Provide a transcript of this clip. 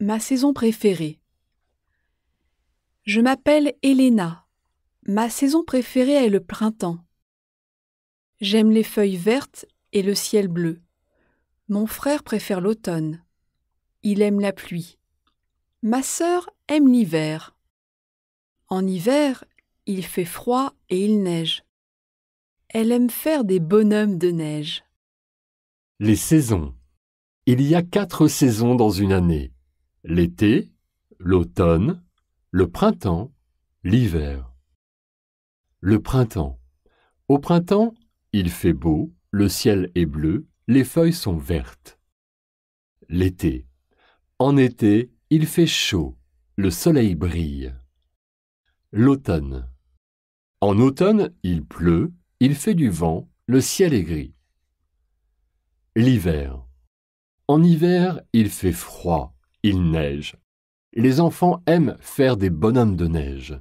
Ma saison préférée. Je m'appelle Elena. Ma saison préférée est le printemps. J'aime les feuilles vertes et le ciel bleu. Mon frère préfère l'automne. Il aime la pluie. Ma sœur aime l'hiver. En hiver, il fait froid et il neige. Elle aime faire des bonhommes de neige. Les saisons. Il y a quatre saisons dans une année l'été, l'automne, le printemps, l'hiver. Le printemps. Au printemps, il fait beau, le ciel est bleu, les feuilles sont vertes. L'été. En été, il fait chaud, le soleil brille. L'automne. En automne, il pleut, il fait du vent, le ciel est gris. L'hiver. En hiver, il fait froid, il neige. Les enfants aiment faire des bonhommes de neige.